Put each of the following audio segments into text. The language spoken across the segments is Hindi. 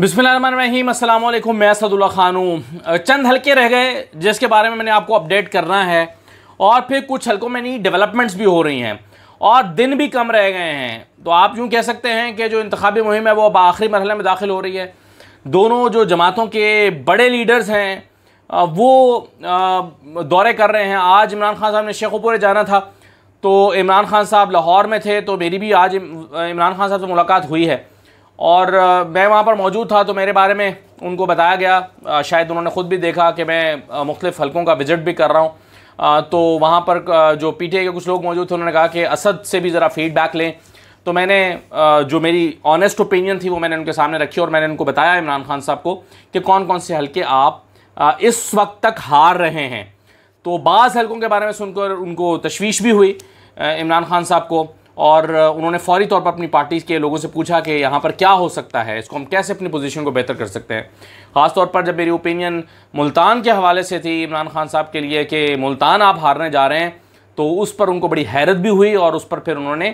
बिस्मिल्लाम असलम मैं सदुल्ला खान हूँ चंद हल्के रह गए जिसके बारे में मैंने आपको अपडेट करना है और फिर कुछ हल्कों में नई डेवलपमेंट्स भी हो रही हैं और दिन भी कम रह गए हैं तो आप यूँ कह सकते हैं कि जो इंतबी मुहिम है वो अब आखिरी मरहले में दाखिल हो रही है दोनों जो जमातों के बड़े लीडर्स हैं वो दौरे कर रहे हैं आज इमरान खान साहब ने शेखोपुर जाना था तो इमरान खान साहब लाहौर में थे तो मेरी भी आज इमरान खान साहब से मुलाकात हुई है और मैं वहाँ पर मौजूद था तो मेरे बारे में उनको बताया गया शायद उन्होंने ख़ुद भी देखा कि मैं मुख्तफ हल्कों का विजिट भी कर रहा हूँ तो वहाँ पर जो पी के कुछ लोग मौजूद थे उन्होंने कहा कि असद से भी ज़रा फीडबैक लें तो मैंने जो मेरी ऑनेस्ट ओपिनियन थी वो मैंने उनके सामने रखी और मैंने उनको बताया इमरान खान साहब को कि कौन कौन से हल्के आप इस वक्त तक हार रहे हैं तो बाज़ हल्कों के बारे में सुनकर उनको तशवीश भी हुई इमरान खान साहब को और उन्होंने फौरी तौर पर अपनी पार्टी के लोगों से पूछा कि यहाँ पर क्या हो सकता है इसको हम कैसे अपनी पोजीशन को बेहतर कर सकते हैं ख़ासतौर पर जब मेरी ओपिनियन मुल्तान के हवाले से थी इमरान खान साहब के लिए कि मुल्तान आप हारने जा रहे हैं तो उस पर उनको बड़ी हैरत भी हुई और उस पर फिर उन्होंने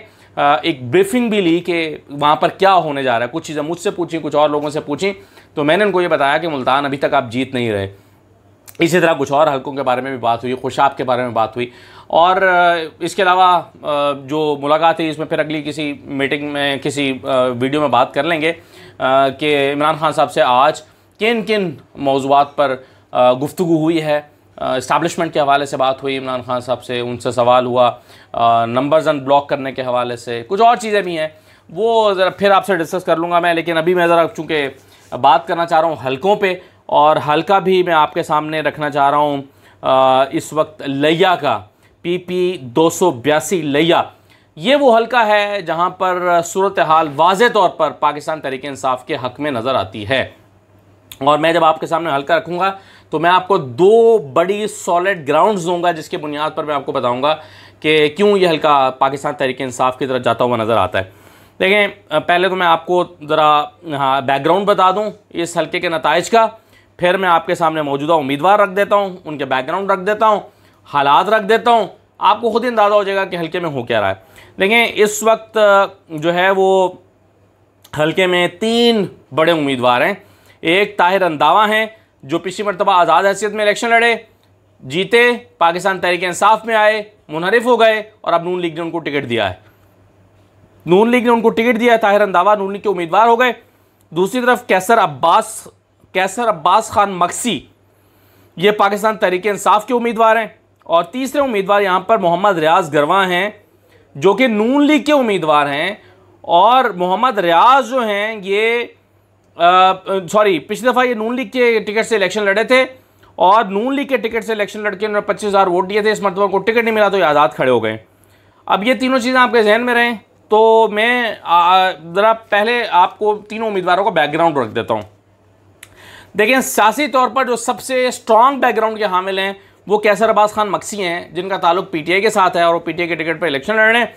एक ब्रीफिंग भी ली कि वहाँ पर क्या होने जा रहा है कुछ चीज़ें मुझसे पूछी कुछ और लोगों से पूछी तो मैंने उनको ये बताया कि मुल्तान अभी तक आप जीत नहीं रहे इसी तरह कुछ और हल्कों के बारे में भी बात हुई खुशाब के बारे में बात हुई और इसके अलावा जो मुलाकात है इसमें फिर अगली किसी मीटिंग में किसी वीडियो में बात कर लेंगे कि इमरान खान साहब से आज किन किन मौजूद पर गुफ्तु हुई है इस्टबलिशमेंट के हवाले से बात हुई इमरान खान साहब से उनसे सवाल हुआ नंबर्स ब्लॉक करने के हवाले से कुछ और चीज़ें भी हैं वो ज़रा फिर आपसे डिस्कस कर लूँगा मैं लेकिन अभी मैं ज़रा चूँकि बात करना चाह रहा हूँ हल्कों पे और हल्का भी मैं आपके सामने रखना चाह रहा हूँ इस वक्त लैया का पी पी दो सौ बयासी लैया ये वो हल्का है जहाँ पर सूरत हाल वाज तौर पर पाकिस्तान तरीके इंसाफ के हक में नज़र आती है और मैं जब आपके सामने हल्का रखूँगा तो मैं आपको दो बड़ी सॉलिड ग्राउंड्स दूंगा जिसके बुनियाद पर मैं आपको बताऊंगा कि क्यों ये हल्का पाकिस्तान तरीके इंसाफ की तरफ जाता हुआ नज़र आता है देखें पहले तो मैं आपको ज़रा हाँ बैकग्राउंड बता दूं इस हल्के के नतज का फिर मैं आपके सामने मौजूदा उम्मीदवार रख देता हूँ उनके बैकग्राउंड रख देता हूँ हालात रख देता हूँ आपको खुद ही अंदाज़ा हो जाएगा कि हल्के में हो क्या रहा है देखें इस वक्त जो है वो हल्के में तीन बड़े उम्मीदवार हैं एक ताहिर अंदावा हैं जो पिछली मरतबा आज़ाद हैसियत में इलेक्शन लड़े जीते पाकिस्तान तहरीक इंसाफ में आए मुनहरफ हो गए और अब नून लीग ने उनको टिकट दिया है नून लीग ने उनको टिकट दिया है ताहिर अंदावा नून लीग के उम्मीदवार हो गए दूसरी तरफ कैसर अब्बास कैसर अब्बास खान मक्सी ये पाकिस्तान तहरीक इंसाफ के उम्मीदवार हैं और तीसरे उम्मीदवार यहाँ पर मोहम्मद रियाज गरवा हैं जो कि नून लीग के उम्मीदवार हैं और मोहम्मद रियाज जो हैं ये सॉरी पिछली दफ़ा ये नून लीग के टिकट से इलेक्शन लड़े थे और नून लीग के टिकट से इलेक्शन लड़के उन्होंने पच्चीस हज़ार वोट दिए थे इस मरतबा को टिकट नहीं मिला तो ये आज़ाद खड़े हो गए अब ये तीनों चीज़ें आपके जहन में रहें तो मैं ज़रा पहले आपको तीनों उम्मीदवारों का बैकग्राउंड रख देता हूँ देखें सियासी तौर पर जो सबसे स्ट्रॉन्ग बैकग्राउंड के हामिल हैं वो कैसर अब्बास खान मक्सी हैं जिनका ताल्लुक पीटीआई के साथ है और वो पीटीआई के टिकट पर इलेक्शन लड़ रहे हैं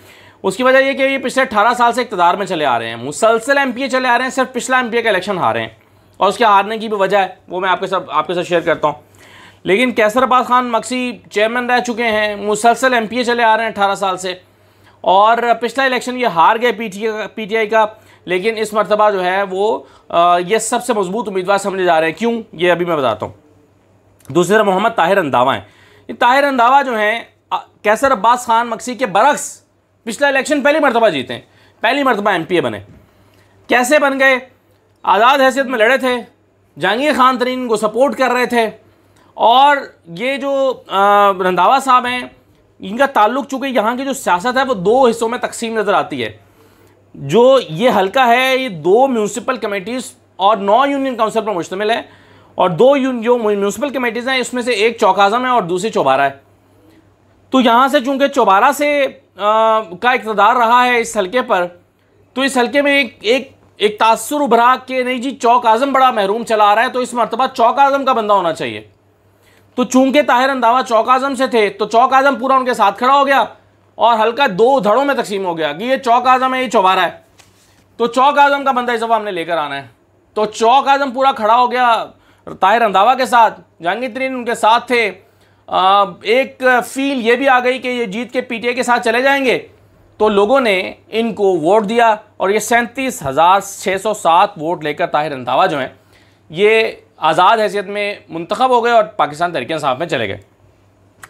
उसकी वजह यह कि ये पिछले अठारह साल से इकतदार में चले आ रहे हैं मुसलसल एम चले आ रहे हैं सिर्फ पिछला एम का इलेक्शन हारे हैं और उसके हारने की भी वजह है वो मैं आपके साथ आपके साथ शेयर करता हूँ लेकिन कैसर अब्बास खान मक्सी चेयरमैन रह चुके हैं मुसलसल एम चले आ रहे हैं अठारह साल से और पिछला इलेक्शन ये हार गए पी टी का लेकिन इस मरतबा जो है वो ये सबसे मजबूत उम्मीदवार समझे जा रहे हैं क्यों ये अभी मैं बताता हूँ दूसरी तरफ मोहम्मद ताहिर रंधावा हैं ये ताहिर रंधावा जो हैं कैसर अब्बास खान मक्सी के बरक्स पिछला इलेक्शन पहली मरतबा जीते हैं पहली मरतबा एम बने कैसे बन गए आज़ाद हैसियत में लड़े थे जहांगीर खान तरीन को सपोर्ट कर रहे थे और ये जो रंधावा साहब हैं इनका ताल्लुक चूँकि यहाँ की जो सियासत है वो दो हिस्सों में तकसीम नज़र आती है जो ये हल्का है ये दो म्यूनसिपल कमेटीज़ और नौ यूनियन काउंसिल पर मुश्तमिल है और दो जो म्यूनसिपल कमेटीज़ हैं इसमें से एक चौक आज़म है और दूसरी चौबारा है तो यहाँ से चूँकि चौबारा से आ, का इकतदार रहा है इस हल्के पर तो इस हल्के में एक एक एक तासर उभरा के नहीं जी चौक आज़म बड़ा महरूम चला आ रहा है तो इस मरतबा चौक आज़म का बंदा होना चाहिए तो चूंकि ताहिर अंदावा चौक आज़म से थे तो चौक आज़म पूरा उनके साथ खड़ा हो गया और हल्का दो धड़ों में तकसीम हो गया कि ये चौक आज़म है ये चौबारा है तो चौक आज़म का बंदा इस दफ़ा हमने लेकर आना है तो चौक आज़म पूरा खड़ा हो गया ताहिर रंधावा के साथ जहांगीर तरीन उनके साथ थे आ, एक फील ये भी आ गई कि ये जीत के पीटीए के साथ चले जाएंगे तो लोगों ने इनको वोट दिया और ये सैंतीस हज़ार छः सौ सात वोट लेकर ताहिर रंधावा जो हैं ये आज़ाद हैसियत में मंतखब हो गए और पाकिस्तान तरीके साहब में चले गए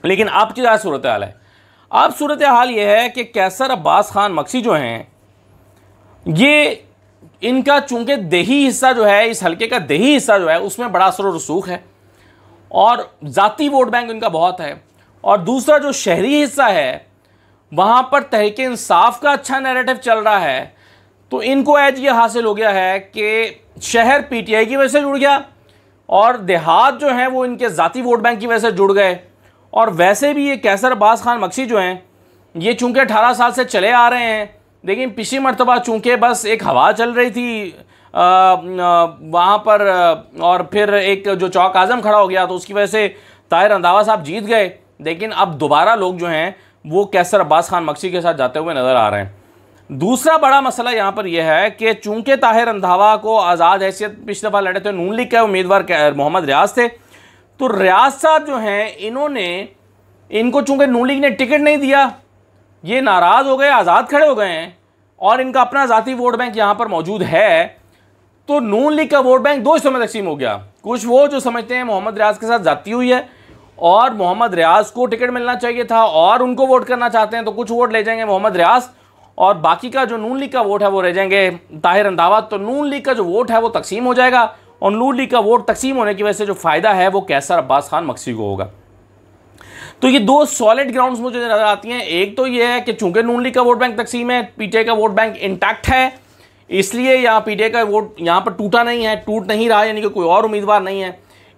लेकिन अब की क्या सूरत हाल है अब सूरत हाल ये है कि कैसर अब्बास ख़ान मक्सी जो हैं ये इनका चूंकि देही हिस्सा जो है इस हलके का देही हिस्सा जो है उसमें बड़ा असर रसूख है और ज़ाती वोट बैंक इनका बहुत है और दूसरा जो शहरी हिस्सा है वहाँ पर तहरीक इंसाफ का अच्छा नैरेटिव चल रहा है तो इनको एज ये हासिल हो गया है कि शहर पीटीआई की वजह से जुड़ गया और देहात जो हैं वो इनके ज़ाती वोट बैंक की वजह से जुड़ गए और वैसे भी ये कैसर अब्बास खान मक्सी जो हैं ये चूँकि अठारह साल से चले आ रहे हैं देखिए पिछली मरतबा चूँकि बस एक हवा चल रही थी वहाँ पर और फिर एक जो चौक आज़म खड़ा हो गया तो उसकी वजह से ताहिर रंधावा साहब जीत गए लेकिन अब दोबारा लोग जो हैं वो कैसर अब्बास खान मक्सी के साथ जाते हुए नज़र आ रहे हैं दूसरा बड़ा मसला यहाँ पर यह है कि चूंकि ताहिर रंधावा को आज़ाद हैसियत पिछले दफ़ा लड़े थे नून लीग के उम्मीदवार मोहम्मद रियाज थे तो रियाज साहब जो हैं इन्होंने इनको चूंकि नून लीग ने टिकट नहीं दिया ये नाराज़ हो गए आज़ाद खड़े हो गए हैं और इनका अपना ज़ाती वोट बैंक यहाँ पर मौजूद है तो नून लीग का वोट बैंक दो हिस्सों में तकसीम हो गया कुछ वो जो समझते हैं मोहम्मद रियाज के साथ जाती हुई है और मोहम्मद रियाज को टिकट मिलना चाहिए था और उनको वोट करना चाहते हैं तो कुछ वोट ले जाएंगे मोहम्मद रियाज और बाकी का जो नून लीग का वोट है वो रह जाएंगे ताहिर अंदावा तो नून लीग का जो वोट है वो तकसीम हो जाएगा और नून लीग का वोट तकसीम होने की वजह से जो फ़ायदा है वो कैसर अब्बास खान मक्सी को होगा तो ये दो सॉलिड ग्राउंड्स मुझे नजर आती हैं एक तो ये है कि चूंकि नून लीग का वोट बैंक तकसीम है पीटीआई का वोट बैंक इंटैक्ट है इसलिए यहाँ पीटीआई का वोट यहाँ पर टूटा नहीं है टूट नहीं रहा यानी कि कोई और उम्मीदवार नहीं है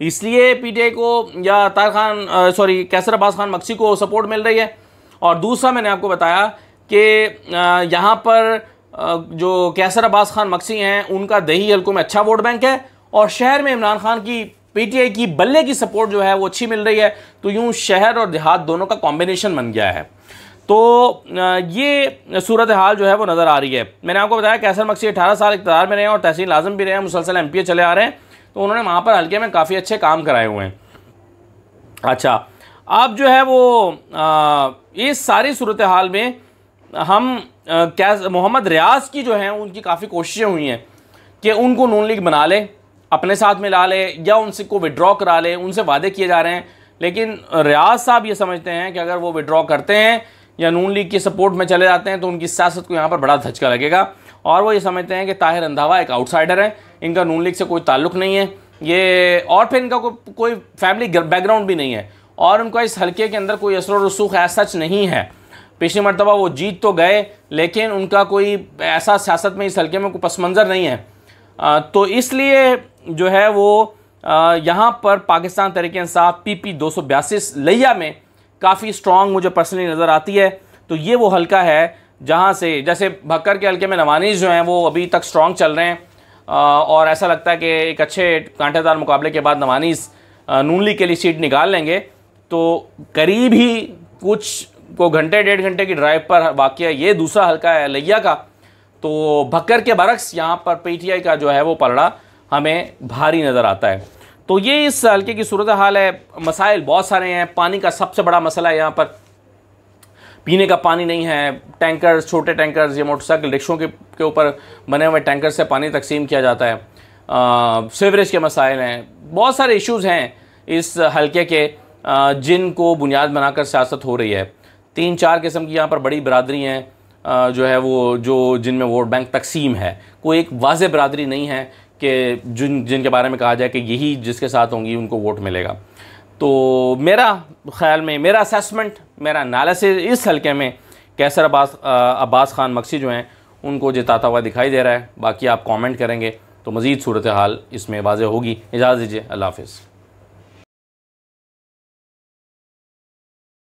इसलिए पीटीआई को या तार खान सॉरी कैसर अब्बास खान मक्सी को सपोर्ट मिल रही है और दूसरा मैंने आपको बताया कि यहाँ पर जो कैसर अब्बास खान मक्सी हैं उनका दही हल्कों में अच्छा वोट बैंक है और शहर में इमरान खान की पीटीआई की बल्ले की सपोर्ट जो है वो अच्छी मिल रही है तो यूं शहर और देहात दोनों का कॉम्बिनेशन बन गया है तो ये सूरत हाल जो है वो नज़र आ रही है मैंने आपको बताया कैसर मक्सी अठारह साल इकतदार में रहे हैं और तहसील लाजम भी रहे हैं मुसलसल एम चले आ रहे हैं तो उन्होंने वहाँ पर हल्के में काफ़ी अच्छे काम कराए हुए हैं अच्छा अब जो है वो इस सारी सूरत हाल में हम कैस क्या मोहम्मद रियाज की जो हैं उनकी काफ़ी कोशिशें हुई हैं कि उनको नून लीग बना लें अपने साथ में ला ले या उनसे को विड्रॉ करा ले उनसे वादे किए जा रहे हैं लेकिन रियाज साहब ये समझते हैं कि अगर वो विड्रॉ करते हैं या नून लीग की सपोर्ट में चले जाते हैं तो उनकी सियासत को यहाँ पर बड़ा धचका लगेगा और वो ये समझते हैं कि ताहिर रंधावा एक आउटसाइडर है इनका नून लीग से कोई ताल्लुक नहीं है ये और फिर इनका को, कोई फैमिली बैकग्राउंड भी नहीं है और उनका इस हल्के के अंदर कोई असर रसूख ऐसा सच नहीं है पिछली मरतबा वो जीत तो गए लेकिन उनका कोई ऐसा सियासत में इस हल्के में कोई पस मंज़र नहीं है तो इसलिए जो है वो यहाँ पर पाकिस्तान तरीके इंसाफ पी पी दो लिया में काफ़ी स्ट्रॉन्ग मुझे पर्सनली नज़र आती है तो ये वो हल्का है जहाँ से जैसे भक्कर के हल्के में नवानीज जो हैं वो अभी तक स्ट्रॉन्ग चल रहे हैं और ऐसा लगता है कि एक अच्छे कांटेदार मुकाबले के बाद नवानीज नून लीग के लिए सीट निकाल लेंगे तो करीब ही कुछ को घंटे डेढ़ घंटे की ड्राइव पर वाक़ ये दूसरा हल्का है लैया का तो भक्कर के बरक्स यहाँ पर पीटीआई का जो है वो पलड़ा हमें भारी नज़र आता है तो ये इस हल्के की सूरत हाल है मसाइल बहुत सारे हैं पानी का सबसे बड़ा मसला है यहाँ पर पीने का पानी नहीं है टैंकर छोटे टैंकर या मोटरसाइकिल रिक्शों के के ऊपर बने हुए टैंकर से पानी तकसीम किया जाता है सीवरेज के मसाइल हैं बहुत सारे इश्यूज़ हैं इस हल्के के जिनको बुनियाद बनाकर सियासत हो रही है तीन चार किस्म की यहाँ पर बड़ी बरदरी हैं जो है वो जो जिनमें वोट बैंक तकसीम है कोई एक वाज बरदरी नहीं है कि जिन जिनके बारे में कहा जाए कि यही जिसके साथ होंगी उनको वोट मिलेगा तो मेरा ख्याल में मेरा असेसमेंट मेरा नाला से इस हलके में कैसर अब्बास अब्बास ख़ान मक्सी जो हैं उनको जिताता हुआ दिखाई दे रहा है बाकी आप कमेंट करेंगे तो मज़ीद सूरत हाल इसमें वाज होगी इजाज़ दीजिए अल्लाह हाफिज़